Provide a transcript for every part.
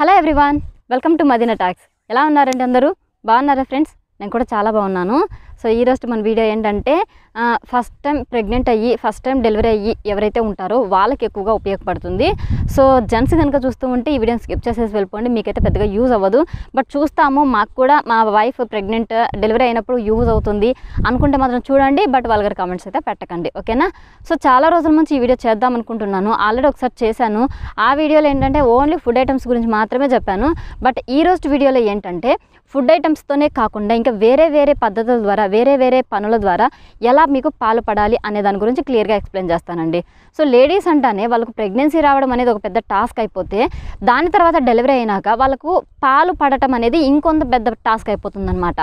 hello everyone welcome to Madina talks ఎలా ఉన్నారండి అందరూ బాగున్నారా ఫ్రెండ్స్ నేను కూడా చాలా బాగున్నాను సో ఈరోజు మన వీడియో ఏంటంటే ఫస్ట్ టైం ప్రెగ్నెంట్ అయ్యి ఫస్ట్ టైం డెలివరీ అయ్యి ఎవరైతే ఉంటారో వాళ్ళకి ఎక్కువగా ఉపయోగపడుతుంది సో జెంట్స్ కనుక చూస్తూ ఉంటే ఈ వీడియోని స్కిప్ చేసేసి వెళ్ళిపోండి మీకైతే పెద్దగా యూజ్ అవ్వదు బట్ చూస్తాము మాకు కూడా మా వైఫ్ ప్రెగ్నెంట్ డెలివరీ అయినప్పుడు యూజ్ అవుతుంది అనుకుంటే మాత్రం చూడండి బట్ వాళ్ళ గారి కామెంట్స్ అయితే పెట్టకండి ఓకేనా సో చాలా రోజుల నుంచి ఈ వీడియో చేద్దాం అనుకుంటున్నాను ఆల్రెడీ ఒకసారి చేశాను ఆ వీడియోలో ఏంటంటే ఓన్లీ ఫుడ్ ఐటమ్స్ గురించి మాత్రమే చెప్పాను బట్ ఈ రోజు వీడియోలో ఏంటంటే ఫుడ్ ఐటమ్స్తోనే కాకుండా ఇంకా వేరే వేరే పద్ధతుల ద్వారా ద్వారా వేరే వేరే పనుల ద్వారా ఎలా మీకు పాలు పడాలి అనే దాని గురించి క్లియర్గా ఎక్స్ప్లెయిన్ చేస్తానండి సో లేడీస్ అంటేనే వాళ్ళకు ప్రెగ్నెన్సీ రావడం అనేది ఒక పెద్ద టాస్క్ అయిపోతే దాని తర్వాత డెలివరీ అయినాక వాళ్ళకు పాలు పడటం అనేది ఇంకొంత పెద్ద టాస్క్ అయిపోతుందన్నమాట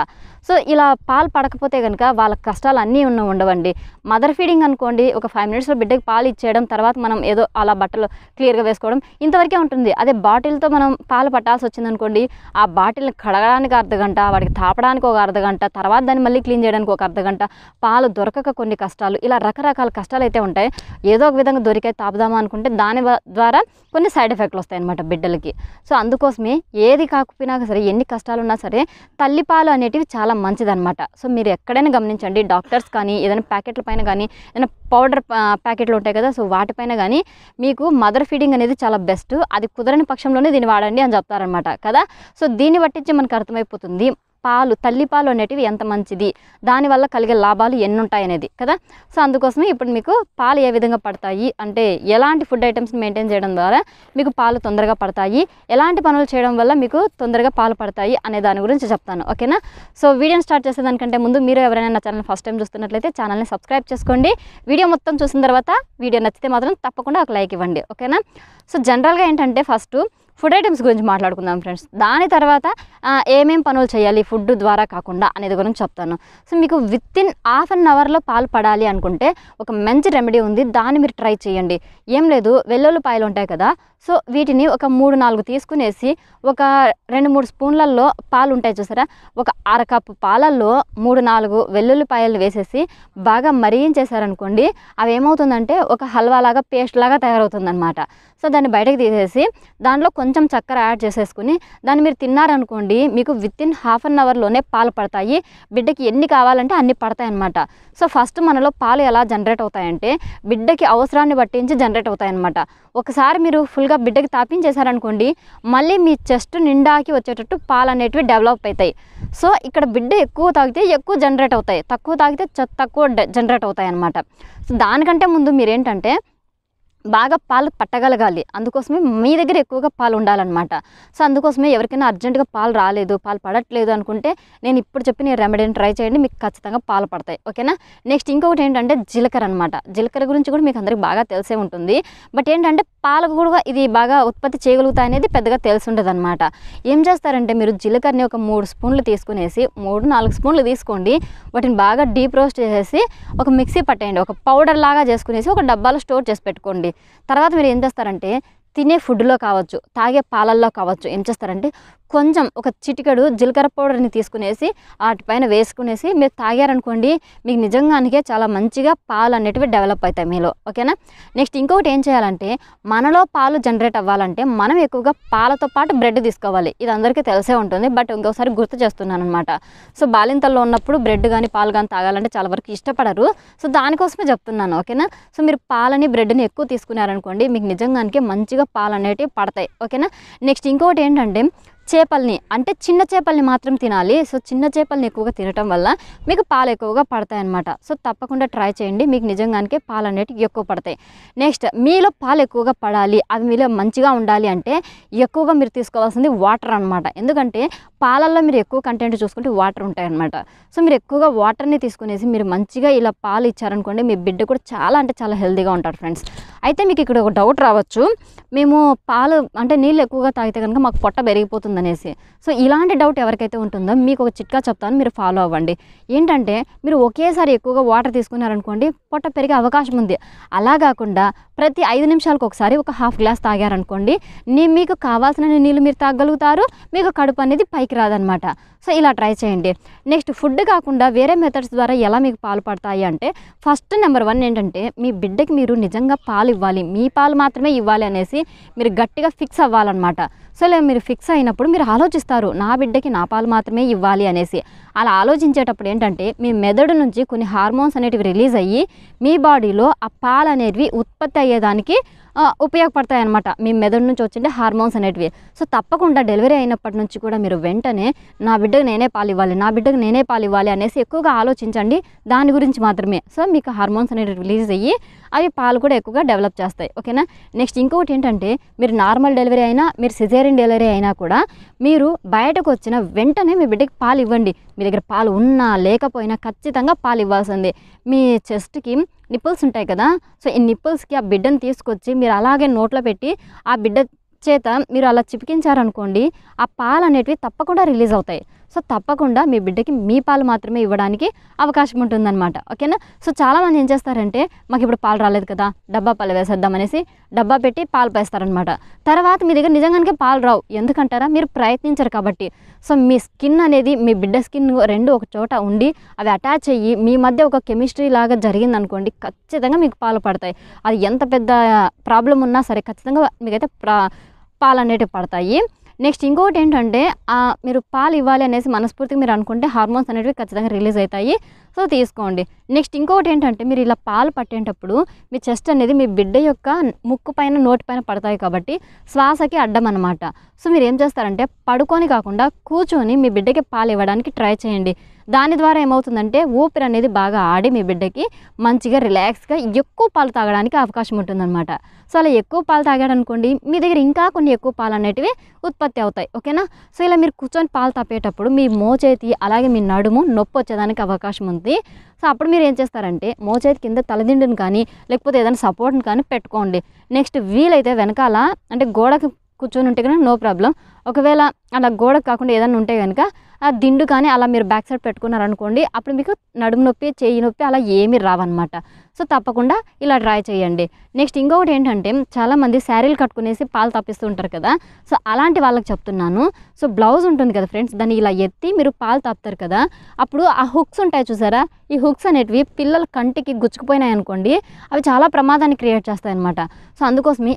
సో ఇలా పాలు పడకపోతే కనుక వాళ్ళ కష్టాలు అన్నీ ఉన్న ఉండవండి మదర్ ఫీడింగ్ అనుకోండి ఒక ఫైవ్ మినిట్స్లో బిడ్డకి పాలు ఇచ్చేయడం తర్వాత మనం ఏదో అలా బట్టలు క్లియర్గా వేసుకోవడం ఇంతవరకే ఉంటుంది అదే బాటిల్తో మనం పాలు పట్టాల్సి వచ్చిందనుకోండి ఆ బాటిల్ని కడగడానికి అర్ధగంట వాడికి తాపడానికి ఒక అర్ధగంట తర్వాత దాన్ని మళ్ళీ క్లీన్ చేయడానికి ఒక అర్ధగంట పాలు దొరకక కొన్ని కష్టాలు ఇలా రకరకాల కష్టాలు అయితే ఉంటాయి ఏదో ఒక విధంగా దొరికే తాపుదామా అనుకుంటే దాని ద్వారా కొన్ని సైడ్ ఎఫెక్ట్లు వస్తాయి అనమాట బిడ్డలకి సో అందుకోసమే ఏది కాకపోయినా సరే ఎన్ని కష్టాలు ఉన్నా సరే తల్లిపాలు అనేటివి చాలా మంచిదన్నమాట సో మీరు ఎక్కడైనా గమనించండి డాక్టర్స్ కానీ ఏదైనా ప్యాకెట్ల పైన కానీ ఏదైనా పౌడర్ ప్యాకెట్లు ఉంటాయి కదా సో వాటిపైన కానీ మీకు మదర్ ఫీడింగ్ అనేది చాలా బెస్ట్ అది కుదరని పక్షంలోనే దీన్ని వాడండి అని చెప్తారనమాట కదా సో దీన్ని బట్టించి మనకు అర్థమైపోతుంది పాలు తల్లి పాలు అనేటివి ఎంత మంచిది దానివల్ల కలిగే లాభాలు ఎన్ని ఉంటాయి అనేది కదా సో అందుకోసమే ఇప్పుడు మీకు పాలు ఏ విధంగా పడతాయి అంటే ఎలాంటి ఫుడ్ ఐటమ్స్ మెయింటైన్ చేయడం ద్వారా మీకు పాలు తొందరగా పడతాయి ఎలాంటి పనులు చేయడం వల్ల మీకు తొందరగా పాలు పడతాయి అనే దాని గురించి చెప్తాను ఓకేనా సో వీడియోని స్టార్ట్ చేసేదానికంటే ముందు మీరు ఎవరైనా నా ఛానల్ ఫస్ట్ టైం చూస్తున్నట్లయితే ఛానల్ని సబ్స్క్రైబ్ చేసుకోండి వీడియో మొత్తం చూసిన తర్వాత వీడియో నచ్చితే మాత్రం తప్పకుండా ఒక లైక్ ఇవ్వండి ఓకేనా సో జనరల్గా ఏంటంటే ఫస్ట్ ఫుడ్ ఐటమ్స్ గురించి మాట్లాడుకుందాం ఫ్రెండ్స్ దాని తర్వాత ఏమేం పనులు చేయాలి ఫుడ్ ద్వారా కాకుండా అనేది గురించి చెప్తాను సో మీకు విత్ ఇన్ హాఫ్ అన్ అవర్లో పాలు పడాలి అనుకుంటే ఒక మంచి రెమెడీ ఉంది దాన్ని మీరు ట్రై చేయండి ఏం లేదు వెల్లుల్లిపాయలు ఉంటాయి కదా సో వీటిని ఒక మూడు నాలుగు తీసుకునేసి ఒక రెండు మూడు స్పూన్లలో పాలు ఉంటాయి చూసారా ఒక అర కప్పు పాలల్లో మూడు నాలుగు వెల్లుల్లిపాయలు వేసేసి బాగా మరిగించేసారనుకోండి అవి ఏమవుతుందంటే ఒక హల్వా లాగా పేస్ట్ లాగా తయారవుతుందన్నమాట సో దాన్ని బయటకు తీసేసి దాంట్లో కొంచెం చక్కెర యాడ్ చేసేసుకుని దాన్ని మీరు తిన్నారనుకోండి మీకు విత్ ఇన్ హాఫ్ అన్ అవర్లోనే పాలు పడతాయి బిడ్డకి ఎన్ని కావాలంటే అన్ని పడతాయి అనమాట సో ఫస్ట్ మనలో పాలు ఎలా జనరేట్ అవుతాయంటే బిడ్డకి అవసరాన్ని పట్టించి జనరేట్ అవుతాయి అనమాట ఒకసారి మీరు ఫుల్గా బిడ్డకి తాపించేశారనుకోండి మళ్ళీ మీ చెస్ట్ నిండాకి వచ్చేటట్టు పాలు అనేటివి డెవలప్ అవుతాయి సో ఇక్కడ బిడ్డ ఎక్కువ తాగితే ఎక్కువ జనరేట్ అవుతాయి తక్కువ తాగితే తక్కువ జనరేట్ అవుతాయి అన్నమాట సో దానికంటే ముందు మీరేంటంటే బాగా పాలు పట్టగలగాలి అందుకోసమే మీ దగ్గర ఎక్కువగా పాలు ఉండాలన్నమాట సో అందుకోసమే ఎవరికైనా అర్జెంటుగా పాలు రాలేదు పాలు పడట్లేదు అనుకుంటే నేను ఇప్పుడు చెప్పి నేను రెమెడీని ట్రై చేయండి మీకు ఖచ్చితంగా పాలు పడతాయి ఓకేనా నెక్స్ట్ ఇంకొకటి ఏంటంటే జీలకర్ర అనమాట జీలకర్ర గురించి కూడా మీకు అందరికి బాగా తెలిసే ఉంటుంది బట్ ఏంటంటే పాలు కూడా ఇది బాగా ఉత్పత్తి చేయగలుగుతాయి అనేది పెద్దగా తెలిసి అనమాట ఏం చేస్తారంటే మీరు జీలకర్రని ఒక మూడు స్పూన్లు తీసుకునేసి మూడు నాలుగు స్పూన్లు తీసుకోండి వాటిని బాగా డీప్ రోస్ట్ చేసేసి ఒక మిక్సీ పట్టేయండి ఒక పౌడర్ లాగా చేసుకునేసి ఒక డబ్బాలో స్టోర్ చేసి పెట్టుకోండి తర్వాత మీరు ఏం చేస్తారంటే తినే ఫుడ్లో కావచ్చు తాగే పాలల్లో కావచ్చు ఏం చేస్తారంటే కొంచెం ఒక చిటికెడు జీలకర్ర పౌడర్ని తీసుకునేసి వాటిపైన వేసుకునేసి మీరు తాగారనుకోండి మీకు నిజంగానికే చాలా మంచిగా పాలు అనేటివి డెవలప్ అవుతాయి మీలో ఓకేనా నెక్స్ట్ ఇంకొకటి ఏం చేయాలంటే మనలో పాలు జనరేట్ అవ్వాలంటే మనం ఎక్కువగా పాలతో పాటు బ్రెడ్ తీసుకోవాలి ఇది అందరికీ తెలిసే ఉంటుంది బట్ ఇంకోసారి గుర్తు చేస్తున్నాను అనమాట సో బాలింతల్లో ఉన్నప్పుడు బ్రెడ్ కానీ పాలు కానీ తాగాలంటే చాలా వరకు ఇష్టపడరు సో దానికోసమే చెప్తున్నాను ఓకేనా సో మీరు పాలని బ్రెడ్ని ఎక్కువ తీసుకున్నారనుకోండి మీకు నిజంగానికే మంచిగా పాలు అనేటివి పడతాయి ఓకేనా నెక్స్ట్ ఇంకొకటి ఏంటంటే చేపల్ని అంటే చిన్న చేపల్ని మాత్రం తినాలి సో చిన్న చేపల్ని ఎక్కువగా తినటం వల్ల మీకు పాలు ఎక్కువగా పడతాయి అనమాట సో తప్పకుండా ట్రై చేయండి మీకు నిజంగానికే పాలు అనేటివి ఎక్కువ పడతాయి నెక్స్ట్ మీలో పాలు ఎక్కువగా పడాలి అవి మీలో మంచిగా ఉండాలి అంటే ఎక్కువగా మీరు తీసుకోవాల్సింది వాటర్ అనమాట ఎందుకంటే పాలల్లో మీరు ఎక్కువ కంటెంట్ చూసుకుంటే వాటర్ ఉంటాయన్నమాట సో మీరు ఎక్కువగా వాటర్ని తీసుకునేసి మీరు మంచిగా ఇలా పాలు ఇచ్చారనుకోండి మీ బిడ్డ కూడా చాలా అంటే చాలా హెల్తీగా ఉంటారు ఫ్రెండ్స్ అయితే మీకు ఇక్కడ ఒక డౌట్ రావచ్చు మేము పాలు అంటే నీళ్ళు ఎక్కువగా తాగితే కనుక మాకు పొట్ట పెరిగిపోతుంది అనేసి సో ఇలాంటి డౌట్ ఎవరికైతే ఉంటుందో మీకు ఒక చిట్కా చెప్తాను మీరు ఫాలో అవ్వండి ఏంటంటే మీరు ఒకేసారి ఎక్కువగా వాటర్ తీసుకున్నారనుకోండి పొట్ట పెరిగే అవకాశం ఉంది అలా కాకుండా ప్రతి ఐదు నిమిషాలకు ఒకసారి ఒక హాఫ్ గ్లాస్ తాగారనుకోండి నీ మీకు కావాల్సిన నీళ్ళు మీరు తాగలుగుతారు మీకు కడుపు అనేది పైకి రాదనమాట సో ఇలా ట్రై చేయండి నెక్స్ట్ ఫుడ్ కాకుండా వేరే మెథడ్స్ ద్వారా ఎలా మీకు పాలు పడతాయి అంటే ఫస్ట్ నెంబర్ వన్ ఏంటంటే మీ బిడ్డకి మీరు నిజంగా పాలు ఇవ్వాలి మీ పాలు మాత్రమే ఇవ్వాలి అనేసి మీరు గట్టిగా ఫిక్స్ అవ్వాలన్నమాట సో లేదు మీరు ఫిక్స్ అయినప్పుడు మీరు ఆలోచిస్తారు నా బిడ్డకి నా పాలు మాత్రమే ఇవ్వాలి అనేసి అలా ఆలోచించేటప్పుడు ఏంటంటే మీ మెదడు నుంచి కొన్ని హార్మోన్స్ అనేటివి రిలీజ్ అయ్యి మీ బాడీలో ఆ పాలు అనేవి ఉత్పత్తి అయ్యేదానికి ఉపయోగపడతాయి అనమాట మీ మెదడు నుంచి వచ్చిండే హార్మోన్స్ అనేటివి సో తప్పకుండా డెలివరీ అయినప్పటి నుంచి కూడా మీరు వెంటనే నా బిడ్డకు నేనే పాలు ఇవ్వాలి నా బిడ్డకు నేనే పాలు ఇవ్వాలి అనేసి ఎక్కువగా ఆలోచించండి దాని గురించి మాత్రమే సో మీకు హార్మోన్స్ అనేవి రిలీజ్ అయ్యి అవి పాలు కూడా ఎక్కువగా డెవలప్ చేస్తాయి ఓకేనా నెక్స్ట్ ఇంకొకటి ఏంటంటే మీరు నార్మల్ డెలివరీ అయినా మీరు సిజేరియన్ డెలివరీ అయినా కూడా మీరు బయటకు వచ్చిన వెంటనే మీ బిడ్డకి పాలు ఇవ్వండి మీ దగ్గర పాలు ఉన్నా లేకపోయినా ఖచ్చితంగా పాలు ఇవ్వాల్సిందే మీ చెస్ట్కి నిప్పుల్స్ ఉంటాయి కదా సో ఈ నిప్పుల్స్కి ఆ బిడ్డను తీసుకొచ్చి మీరు అలాగే నోట్లో పెట్టి ఆ బిడ్డ చేత మీరు అలా చిపికించారనుకోండి ఆ పాలు అనేటివి తప్పకుండా రిలీజ్ అవుతాయి సో తప్పకుండా మీ బిడ్డకి మీ పాలు మాత్రమే ఇవ్వడానికి అవకాశం ఉంటుందన్నమాట ఓకేనా సో చాలామంది ఏం చేస్తారంటే మాకు ఇప్పుడు పాలు రాలేదు కదా డబ్బా పాలు వేసేద్దాం అనేసి డబ్బా పెట్టి పాలు పేస్తారనమాట తర్వాత మీ దగ్గర నిజంగానే పాలు రావు ఎందుకంటారా మీరు ప్రయత్నించరు కాబట్టి సో మీ స్కిన్ అనేది మీ బిడ్డ స్కిన్ రెండు ఒక చోట ఉండి అవి అటాచ్ అయ్యి మీ మధ్య ఒక కెమిస్ట్రీ లాగా జరిగిందనుకోండి ఖచ్చితంగా మీకు పాలు పడతాయి అది ఎంత పెద్ద ప్రాబ్లం ఉన్నా సరే ఖచ్చితంగా మీకైతే ప్రా పాలు అనేటివి పడతాయి నెక్స్ట్ ఇంకోటి ఏంటంటే మీరు పాలు ఇవ్వాలి అనేసి మనస్ఫూర్తిగా మీరు అనుకుంటే హార్మోన్స్ అనేవి ఖచ్చితంగా రిలీజ్ అవుతాయి సో తీసుకోండి నెక్స్ట్ ఇంకొకటి ఏంటంటే మీరు ఇలా పాలు పట్టేటప్పుడు మీ చెస్ట్ అనేది మీ బిడ్డ యొక్క ముక్కు పైన నోటి పైన పడతాయి కాబట్టి శ్వాసకి అడ్డం అనమాట సో మీరు ఏం చేస్తారంటే పడుకొని కాకుండా కూర్చొని మీ బిడ్డకి పాలు ఇవ్వడానికి ట్రై చేయండి దాని ద్వారా ఏమవుతుందంటే ఊపిరి అనేది బాగా ఆడి మీ బిడ్డకి మంచిగా రిలాక్స్గా ఎక్కువ పాలు తాగడానికి అవకాశం ఉంటుందన్నమాట సో అలా ఎక్కువ పాలు తాగాడనుకోండి మీ దగ్గర ఇంకా కొన్ని ఎక్కువ పాలు అనేటివి ఉత్పత్తి అవుతాయి ఓకేనా సో ఇలా మీరు కూర్చొని పాలు తాపేటప్పుడు మీ మోచేతి అలాగే మీ నడుము నొప్పి వచ్చేదానికి అవకాశం ఉంది ఉంటుంది సో అప్పుడు మీరు ఏం చేస్తారంటే మోచేతి కింద తలదిండుని కానీ లేకపోతే ఏదైనా సపోర్ట్ని కానీ పెట్టుకోండి నెక్స్ట్ వీలైతే వెనకాల అంటే గోడకి కూర్చొని ఉంటే కానీ నో ప్రాబ్లం ఒకవేళ అలా గోడకు కాకుండా ఏదైనా ఉంటే కనుక ఆ దిండు కానీ అలా మీరు బ్యాక్ సైడ్ పెట్టుకున్నారనుకోండి అప్పుడు మీకు నడుము నొప్పి చేయి నొప్పి అలా ఏమీ రావన్నమాట సో తప్పకుండా ఇలా ట్రై చేయండి నెక్స్ట్ ఇంకొకటి ఏంటంటే చాలామంది శారీలు కట్టుకునేసి పాలు తప్పిస్తూ ఉంటారు కదా సో అలాంటి వాళ్ళకి చెప్తున్నాను సో బ్లౌజ్ ఉంటుంది కదా ఫ్రెండ్స్ దాన్ని ఇలా ఎత్తి మీరు పాలు తాపుతారు కదా అప్పుడు ఆ హుక్స్ ఉంటాయి చూసారా ఈ హుక్స్ అనేటివి పిల్లల కంటికి గుచ్చుకుపోయినాయి అనుకోండి అవి చాలా ప్రమాదాన్ని క్రియేట్ చేస్తాయి అనమాట సో అందుకోసమే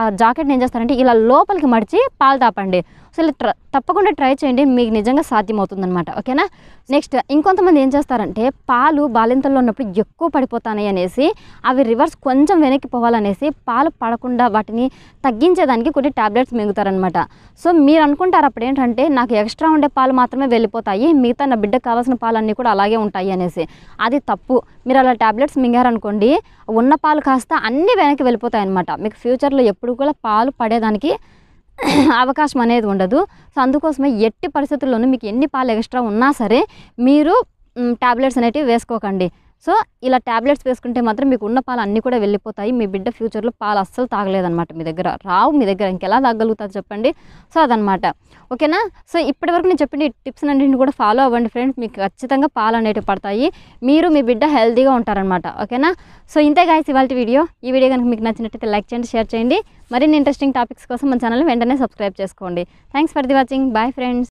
ఆ జాకెట్ని ఏం చేస్తారంటే ఇలా లోపలికి మడిచి పాలు తాపండి సో ఇలా తప్పకుండా ట్రై చేయండి మీకు నిజంగా సాధ్యమవుతుందనమాట ఓకేనా నెక్స్ట్ ఇంకొంతమంది ఏం చేస్తారంటే పాలు బాలింతల్లో ఉన్నప్పుడు ఎక్కువ పడిపోతానని అనేసి అవి రివర్స్ కొంచెం వెనక్కి పోవాలనేసి పాలు పడకుండా వాటిని తగ్గించేదానికి కొన్ని ట్యాబ్లెట్స్ మింగుతారనమాట సో మీరు అనుకుంటారు అప్పుడు ఏంటంటే నాకు ఎక్స్ట్రా ఉండే పాలు మాత్రమే వెళ్ళిపోతాయి మిగతా నా బిడ్డకు కావాల్సిన పాలన్నీ కూడా అలాగే ఉంటాయి అనేసి అది తప్పు మీరు అలా ట్యాబ్లెట్స్ మింగారనుకోండి ఉన్న పాలు కాస్త అన్నీ వెనక్కి వెళ్ళిపోతాయి అనమాట మీకు ఫ్యూచర్లో ఎప్పుడు కూడా పాలు పడేదానికి అవకాశం అనేది ఉండదు సో అందుకోసమే ఎట్టి పరిస్థితుల్లోనూ మీకు ఎన్ని పాలు ఎక్స్ట్రా ఉన్నా సరే మీరు ట్యాబ్లెట్స్ అనేటివి వేసుకోకండి సో ఇలా ట్యాబ్లెట్స్ వేసుకుంటే మాత్రం మీకు ఉన్న పాలు అన్నీ కూడా వెళ్ళిపోతాయి మీ బిడ్డ ఫ్యూచర్లో పాలు అస్సలు తాగలేదన్నమాట మీ దగ్గర రావు మీ దగ్గర ఇంకెలా తాగలుగుతుంది చెప్పండి సో అదనమాట ఓకేనా సో ఇప్పటి వరకు నేను చెప్పిన టిప్స్ అన్నింటిని కూడా ఫాలో అవ్వండి ఫ్రెండ్స్ మీకు ఖచ్చితంగా పాలు అనేటివి పడతాయి మీరు మీ బిడ్డ హెల్తీగా ఉంటారనమాట ఓకేనా సో ఇంతే గాయస్ ఇవాళ వీడియో ఈ వీడియో కనుక మీకు నచ్చినట్టయితే లైక్ చేయండి షేర్ చేయండి మరిన్ని ఇంట్రెస్టింగ్ టాపిక్స్ కోసం మన ఛానల్ వెంటనే సబ్స్క్రైబ్ చేసుకోండి thanks for the watching bye friends